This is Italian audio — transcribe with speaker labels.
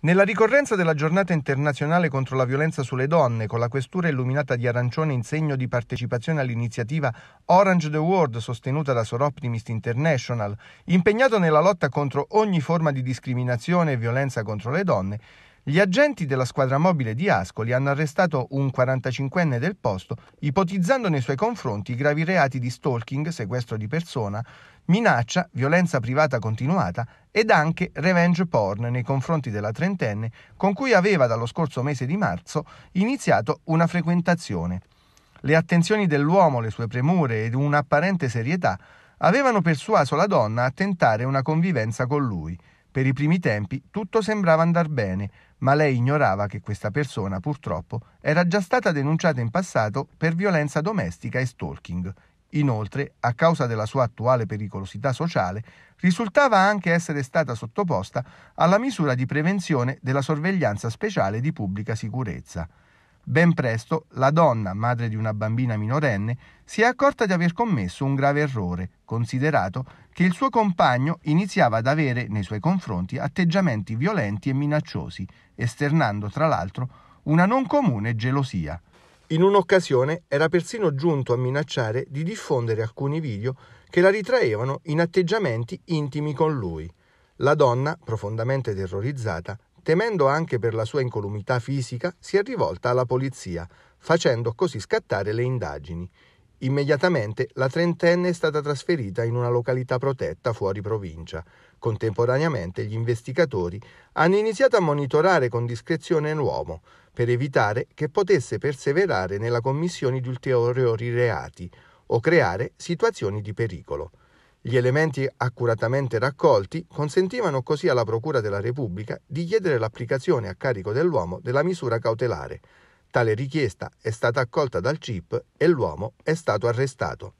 Speaker 1: Nella ricorrenza della giornata internazionale contro la violenza sulle donne, con la questura illuminata di arancione in segno di partecipazione all'iniziativa Orange the World sostenuta da Soroptimist International, impegnato nella lotta contro ogni forma di discriminazione e violenza contro le donne, gli agenti della squadra mobile di Ascoli hanno arrestato un 45enne del posto, ipotizzando nei suoi confronti gravi reati di stalking, sequestro di persona, minaccia, violenza privata continuata ed anche revenge porn nei confronti della trentenne con cui aveva dallo scorso mese di marzo iniziato una frequentazione. Le attenzioni dell'uomo, le sue premure ed un'apparente serietà avevano persuaso la donna a tentare una convivenza con lui. Per i primi tempi tutto sembrava andar bene, ma lei ignorava che questa persona, purtroppo, era già stata denunciata in passato per violenza domestica e stalking. Inoltre, a causa della sua attuale pericolosità sociale, risultava anche essere stata sottoposta alla misura di prevenzione della sorveglianza speciale di pubblica sicurezza. Ben presto la donna, madre di una bambina minorenne, si è accorta di aver commesso un grave errore, considerato che il suo compagno iniziava ad avere nei suoi confronti atteggiamenti violenti e minacciosi, esternando tra l'altro una non comune gelosia. In un'occasione era persino giunto a minacciare di diffondere alcuni video che la ritraevano in atteggiamenti intimi con lui. La donna, profondamente terrorizzata, Temendo anche per la sua incolumità fisica, si è rivolta alla polizia, facendo così scattare le indagini. Immediatamente la trentenne è stata trasferita in una località protetta fuori provincia. Contemporaneamente gli investigatori hanno iniziato a monitorare con discrezione l'uomo per evitare che potesse perseverare nella commissione di ulteriori reati o creare situazioni di pericolo. Gli elementi accuratamente raccolti consentivano così alla Procura della Repubblica di chiedere l'applicazione a carico dell'uomo della misura cautelare. Tale richiesta è stata accolta dal CIP e l'uomo è stato arrestato.